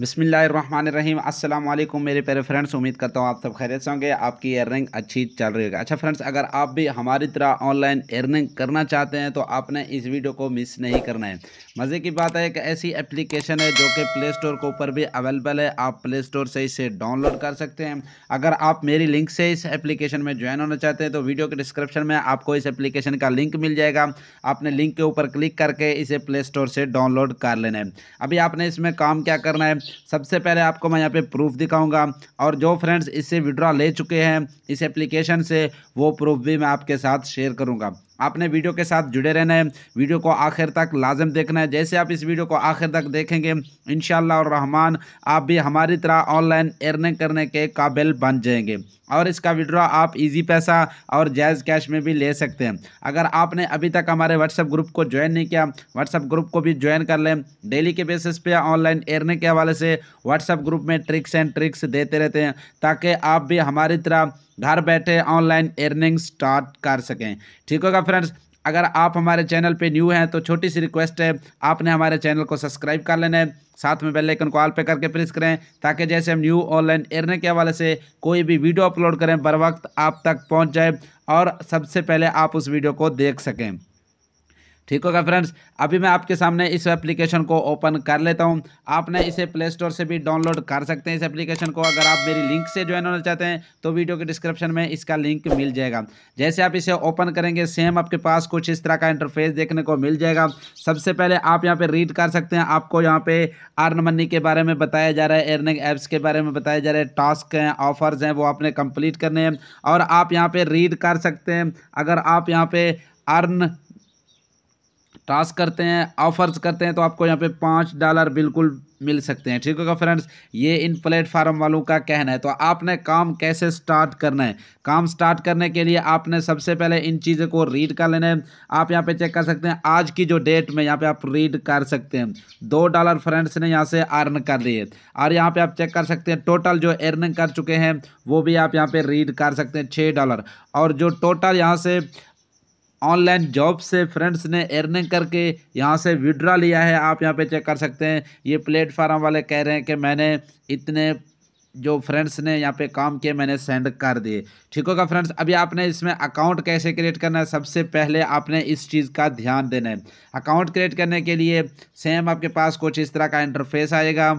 बसमीम अल्लाम मेरे प्यारे फ्रेंड्स उम्मीद करता हूँ आप सब खैरियत से होंगे आपकी अर्निंग अच्छी चल रही होगी अच्छा फ्रेंड्स अगर आप भी हमारी तरह ऑनलाइन अर्निंग करना चाहते हैं तो आपने इस वीडियो को मिस नहीं करना है मज़े की बात है कि ऐसी एप्लीकेशन है जो कि प्ले स्टोर के ऊपर भी अवेलेबल है आप प्ले स्टोर से इसे डाउनलोड कर सकते हैं अगर आप मेरी लिंक से इस एप्लीकेशन में ज्वाइन होना चाहते हैं तो वीडियो के डिस्क्रिप्शन में आपको इस एप्लीकेशन का लिंक मिल जाएगा आपने लिंक के ऊपर क्लिक करके इसे प्ले स्टोर से डाउनलोड कर लेना है अभी आपने इसमें काम क्या करना है सबसे पहले आपको मैं यहाँ पे प्रूफ दिखाऊंगा और जो फ्रेंड्स इससे विड्रॉ ले चुके हैं इस एप्लीकेशन से वो प्रूफ भी मैं आपके साथ शेयर करूँगा आपने वीडियो के साथ जुड़े रहना है वीडियो को आखिर तक लाजम देखना है जैसे आप इस वीडियो को आखिर तक देखेंगे इन रहमान आप भी हमारी तरह ऑनलाइन अर्निंग करने के काबिल बन जाएंगे और इसका विड्रॉ आप इजी पैसा और जायज़ कैश में भी ले सकते हैं अगर आपने अभी तक हमारे व्हाट्सएप ग्रुप को ज्वाइन नहीं किया व्हाट्सएप ग्रुप को भी ज्वाइन कर लें डेली के बेसिस पे ऑनलाइन एरने के हवाले से व्हाट्सएप ग्रुप में ट्रिक्स एंड ट्रिक्स देते रहते हैं ताकि आप भी हमारी तरह घर बैठे ऑनलाइन अर्निंग स्टार्ट कर सकें ठीक होगा फ्रेंड्स अगर आप हमारे चैनल पे न्यू हैं तो छोटी सी रिक्वेस्ट है आपने हमारे चैनल को सब्सक्राइब कर लेना है साथ में बेल आइकन को ऑल पे करके प्रेस करें ताकि जैसे हम न्यू ऑनलाइन एर्निंग के हवाले से कोई भी वीडियो अपलोड करें बर वक्त आप तक पहुंच जाए और सबसे पहले आप उस वीडियो को देख सकें ठीक होगा फ्रेंड्स अभी मैं आपके सामने इस एप्लीकेशन को ओपन कर लेता हूं आपने इसे प्ले स्टोर से भी डाउनलोड कर सकते हैं इस एप्लीकेशन को अगर आप मेरी लिंक से ज्वाइन होना चाहते हैं तो वीडियो के डिस्क्रिप्शन में इसका लिंक मिल जाएगा जैसे आप इसे ओपन करेंगे सेम आपके पास कुछ इस तरह का इंटरफेस देखने को मिल जाएगा सबसे पहले आप यहाँ पर रीड कर सकते हैं आपको यहाँ पर अर्न मनी के बारे में बताया जा रहा है अर्निंग एप्स के बारे में बताया जा रहा है टास्क हैं ऑफर्स हैं वो आपने कंप्लीट करने हैं और आप यहाँ पर रीड कर सकते हैं अगर आप यहाँ पर अर्न टास्क करते हैं ऑफर्स करते हैं तो आपको यहाँ पे पाँच डॉलर बिल्कुल मिल सकते हैं ठीक होगा फ्रेंड्स ये इन प्लेटफार्म वालों का कहना है तो आपने काम कैसे स्टार्ट करना है काम स्टार्ट करने के लिए आपने सबसे पहले इन चीज़ों को रीड कर लेना है आप यहाँ पे चेक कर सकते हैं आज की जो डेट में यहाँ पे आप रीड कर सकते हैं दो डॉलर फ्रेंड्स ने यहाँ से अर्न कर लिए और यहाँ पर आप चेक कर सकते हैं टोटल जो अर्निंग कर चुके हैं वो भी आप यहाँ पर रीड कर सकते हैं छः डॉलर और जो टोटल यहाँ से ऑनलाइन जॉब से फ्रेंड्स ने अर्निंग करके यहाँ से विड्रा लिया है आप यहाँ पे चेक कर सकते हैं ये प्लेटफार्म वाले कह रहे हैं कि मैंने इतने जो फ्रेंड्स ने यहाँ पे काम किए मैंने सेंड कर दिए ठीक होगा फ्रेंड्स अभी आपने इसमें अकाउंट कैसे क्रिएट करना है सबसे पहले आपने इस चीज़ का ध्यान देना है अकाउंट क्रिएट करने के लिए सेम आपके पास कुछ इस तरह का इंटरफेस आएगा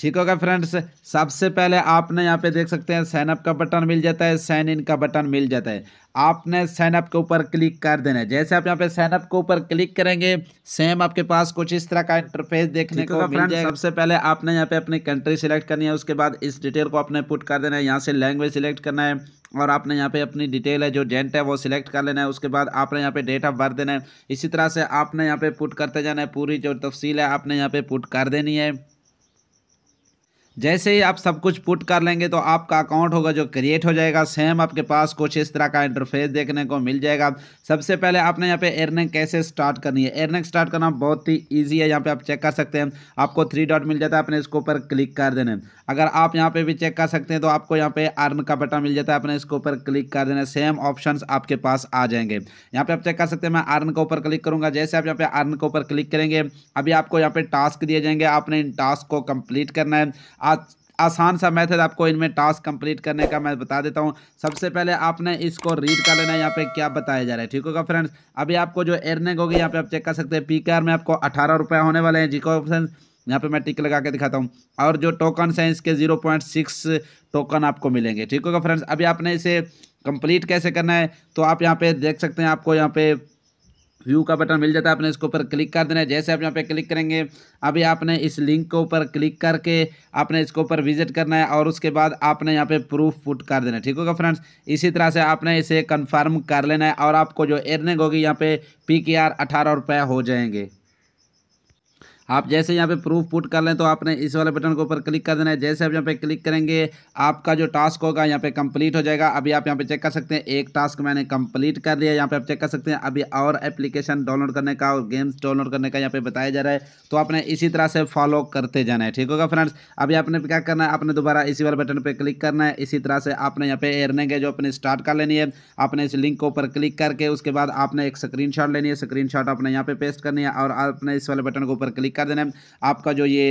ठीक होगा फ्रेंड्स सबसे पहले आपने यहाँ पे देख सकते हैं साइनअप का बटन मिल जाता है साइन इन का बटन मिल जाता है आपने साइनअप के ऊपर क्लिक कर देना है जैसे आप यहाँ पे साइनअप के ऊपर क्लिक करेंगे सेम आपके पास कुछ इस तरह का इंटरफेस देखने को मिल जाएगा सबसे पहले आपने यहाँ पे अपनी कंट्री सिलेक्ट करनी है उसके बाद इस डिटेल को आपने पुट कर देना है यहाँ से लैंग्वेज सिलेक्ट करना है और आपने यहाँ पे अपनी डिटेल है जो जेंट है वो सिलेक्ट कर लेना है उसके बाद आपने यहाँ पे डेट ऑफ बर्थ देना है इसी तरह से आपने यहाँ पे पुट करते जाना है पूरी जो तफसील है आपने यहाँ पे पुट कर देनी है जैसे ही आप सब कुछ पुट कर लेंगे तो आपका अकाउंट होगा जो क्रिएट हो जाएगा सेम आपके पास कुछ इस तरह का इंटरफेस देखने को मिल जाएगा सबसे पहले आपने यहाँ पे एयरनेक कैसे स्टार्ट करनी है एयरनेक स्टार्ट करना बहुत ही ईजी है यहाँ पे आप चेक कर सकते हैं आपको थ्री डॉट मिल जाता है अपने इसके ऊपर क्लिक कर देना अगर आप यहाँ पर भी चेक कर सकते हैं तो आपको यहाँ पे अर्न का बटन मिल जाता है अपने इसके ऊपर क्लिक कर देना सेम ऑप्शन आपके पास आ जाएंगे यहाँ पर आप चेक कर सकते हैं मैं अर्न के ऊपर क्लिक करूँगा जैसे आप यहाँ पे अर्न के ऊपर क्लिक करेंगे अभी आपको यहाँ पे टास्क दिए जाएंगे आपने इन टास्क को कंप्लीट करना है आज आसान सा मेथड आपको इनमें टास्क कंप्लीट करने का मैं बता देता हूँ सबसे पहले आपने इसको रीड कर लेना है यहाँ पे क्या बताया जा रहा है ठीक होगा फ्रेंड्स अभी आपको जो एयरनेग होगी यहाँ पे आप चेक कर सकते हैं पी में आपको अठारह रुपये होने वाले हैं जी को ऑप्शन यहाँ पे मैं टिक लगा के दिखाता हूँ और जो टोकन हैं इसके जीरो पॉइंट सिक्स टोकन आपको मिलेंगे ठीक होगा फ्रेंड्स अभी आपने इसे कंप्लीट कैसे करना है तो आप यहाँ पे देख सकते हैं आपको यहाँ पे व्यू का बटन मिल जाता है आपने इसके ऊपर क्लिक कर देना है जैसे आप यहाँ पे क्लिक करेंगे अभी आपने इस लिंक के ऊपर क्लिक करके आपने इसके ऊपर विजिट करना है और उसके बाद आपने यहाँ पे प्रूफ पुट कर देना है ठीक होगा फ्रेंड्स इसी तरह से आपने इसे कंफर्म कर लेना है और आपको जो अर्निंग होगी यहाँ पे पी के आर अठारह रुपये हो जाएंगे आप जैसे यहाँ पे प्रूफ पुट कर लें तो आपने इस वाले बटन के ऊपर क्लिक कर देना है जैसे आप यहाँ पे क्लिक करेंगे आपका जो टास्क होगा यहाँ पे कंप्लीट हो जाएगा अभी आप यहाँ पे चेक कर सकते हैं एक टास्क मैंने कंप्लीट कर लिया यहाँ पे आप चेक कर सकते हैं अभी और एप्लीकेशन डाउनलोड करने का और गेम्स डाउनलोड करने का यहाँ पे बताया जा रहा है तो आपने इसी तरह से फॉलो करते जाना है ठीक होगा फ्रेंड्स अभी आपने क्या करना है आपने दोबारा इसी वाले बटन पर क्लिक करना है इसी तरह से आपने यहाँ पे एयरनेंगे जो अपने स्टार्ट कर लेनी है आपने इस लिंक के ऊपर क्लिक करके उसके बाद आपने एक स्क्रीन लेनी है स्क्रीन आपने यहाँ पे पेस्ट करनी है और आपने इस वाले बटन के ऊपर क्लिक कर देना आपका जो ये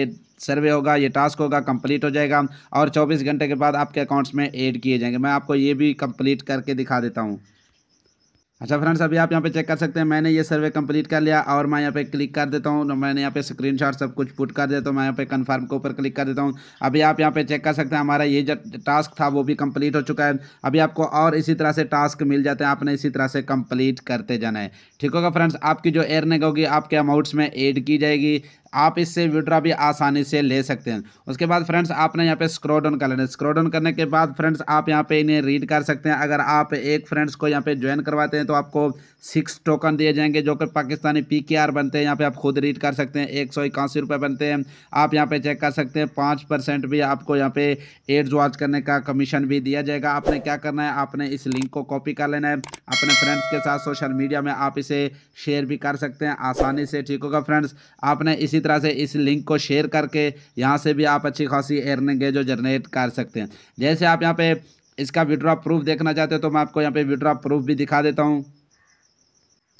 सर्वे होगा ये टास्क होगा कंप्लीट हो जाएगा और 24 घंटे के बाद आपके अकाउंट्स में ऐड किए जाएंगे मैं आपको ये भी कंप्लीट करके दिखा देता हूँ अच्छा फ्रेंड्स अभी आप यहाँ पे चेक कर सकते हैं मैंने ये सर्वे कंप्लीट कर लिया और मैं यहाँ पे क्लिक कर देता हूँ तो मैंने यहाँ पे स्क्रीनशॉट सब कुछ पुट कर देता हूँ तो मैं यहाँ पे कंफर्म के ऊपर क्लिक कर देता हूँ अभी आप यहाँ पे चेक कर सकते हैं हमारा ये जो टास्क था वो भी कंप्लीट हो चुका है अभी आपको और इसी तरह से टास्क मिल जाते हैं आपने इसी तरह से कम्प्लीट करते जाना है ठीक होगा फ्रेंड्स आपकी जो एयरनिंग होगी आपके अमाउंट्स में एड की जाएगी आप इससे विड्रा भी आसानी से ले सकते हैं उसके बाद फ्रेंड्स आपने यहाँ पे स्क्रोल डाउन कर लेना स्क्रोल डाउन करने के बाद फ्रेंड्स आप यहाँ पे इन्हें रीड कर सकते हैं अगर आप एक फ्रेंड्स को यहाँ पे ज्वाइन करवाते हैं तो तो आपको सिक्स टोकन दिए जाएंगे जो कि पाकिस्तानी पी बनते हैं यहाँ पे आप खुद रीड कर सकते हैं एक सौ इक्यासी रुपये बनते हैं आप यहाँ पे चेक कर सकते हैं पाँच परसेंट भी आपको यहाँ पे एड्स वॉच करने का कमीशन भी दिया जाएगा आपने क्या करना है आपने इस लिंक को कॉपी कर लेना है अपने फ्रेंड्स के साथ सोशल मीडिया में आप इसे शेयर भी कर सकते हैं आसानी से ठीक होगा फ्रेंड्स आपने इसी तरह से इस लिंक को शेयर करके यहाँ से भी आप अच्छी खासी एयरनिंग है जो जनरेट कर सकते हैं जैसे आप यहाँ पे इसका विड्रॉ प्रूफ देखना चाहते हो तो मैं आपको यहाँ पे विड्रॉ प्रूफ भी दिखा देता हूँ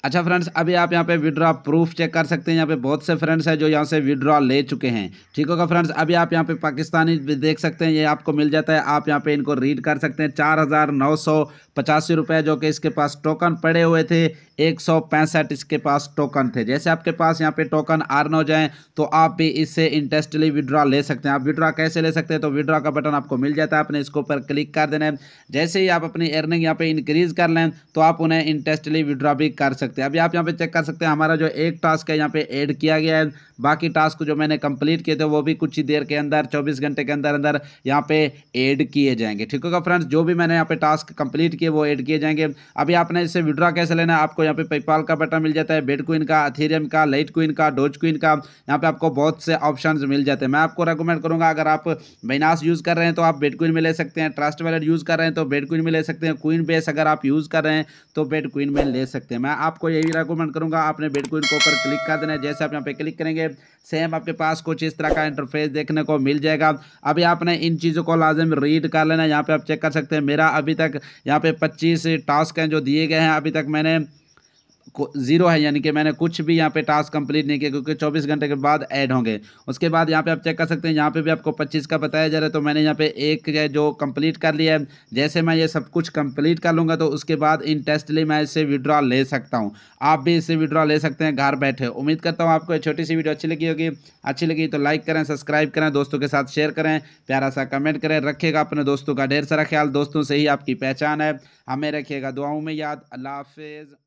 अच्छा फ्रेंड्स अभी आप यहाँ पे विड्रॉ प्रूफ चेक कर सकते हैं यहाँ पे बहुत से फ्रेंड्स हैं जो यहाँ से विड्रॉ ले चुके हैं ठीक होगा फ्रेंड्स अभी आप यहाँ पे पाकिस्तानी भी देख सकते हैं ये आपको मिल जाता है आप यहाँ पे इनको रीड कर सकते हैं चार हज़ार नौ सौ पचासी रुपये जो कि इसके पास टोकन पड़े हुए थे एक सौ पैंसठ इसके पास टोकन थे जैसे आपके पास यहाँ पे टोकन आर्न हो जाएँ तो आप भी इससे इंटरेस्टली विड्रॉ ले सकते हैं आप विड्रॉ कैसे ले सकते हैं तो विड्रॉ का बटन आपको मिल जाता है आपने इसके ऊपर क्लिक कर देना है जैसे ही आप अपनी अर्निंग यहाँ पर इंक्रीज़ कर लें तो आप उन्हें इंटरेस्टली विड्रॉ भी कर सकते सकते हैं अभी आप यहाँ पे चेक कर सकते हैं हमारा जो एक टास्क है यहाँ पे ऐड किया गया है बाकी टास्क जो मैंने कंप्लीट किए थे वो भी कुछ ही देर के अंदर चौबीस घंटे के अंदर अंदर यहाँ पे ऐड किए जाएंगे ठीक होगा फ्रेंड्स जो भी मैंने यहाँ पे टास्क कंप्लीट किए वो ऐड किए जाएंगे अभी आपने इससे विड्रॉ कैसे लेना है आपको यहाँ पे पेपाल का बटन मिल जाता है बेड क्वीन का अथीरियम का लाइट क्वीन का डोज क्वीन का यहाँ पे आपको बहुत से ऑप्शन मिल जाते हैं मैं आपको रिकमेंड करूँगा अगर आप बेनास यूज़ कर रहे हैं तो आप बेड क्वीन में ले सकते हैं ट्रस्ट वैलेट यूज़ कर रहे हैं तो बेड क्वीन में ले सकते हैं क्वीन बेस अगर आप यूज़ कर रहे हैं तो बेड क्वीन में ले सकते हैं मैं आपको आपको यही रिकमेंड करूँगा आपने बिटकॉइन को ऊपर क्लिक कर देना है जैसे आप यहाँ पे क्लिक करेंगे सेम आपके पास कुछ इस तरह का इंटरफेस देखने को मिल जाएगा अभी आपने इन चीज़ों को लाजम रीड कर लेना है यहाँ पर आप चेक कर सकते हैं मेरा अभी तक यहाँ पे पच्चीस टास्क हैं जो दिए गए हैं अभी तक मैंने ज़ीरो है यानी कि मैंने कुछ भी यहाँ पे टास्क कंप्लीट नहीं किया क्योंकि 24 घंटे के बाद ऐड होंगे उसके बाद यहाँ पे आप चेक कर सकते हैं यहाँ पे भी आपको 25 का बताया जा रहा है तो मैंने यहाँ पे एक जो कंप्लीट कर लिया है जैसे मैं ये सब कुछ कंप्लीट कर लूँगा तो उसके बाद इन टेस्टली मैं इससे विड्रॉ ले सकता हूँ आप भी इससे विड्रॉ ले सकते हैं घर बैठे उम्मीद करता हूँ आपको छोटी सी वीडियो अच्छी लगी होगी अच्छी लगी तो लाइक करें सब्सक्राइब करें दोस्तों के साथ शेयर करें प्यारा सा कमेंट करें रखेगा अपने दोस्तों का ढेर सारा ख्याल दोस्तों से ही आपकी पहचान है हमें रखिएगा दुआओं में याद अल्लाह हाफिज़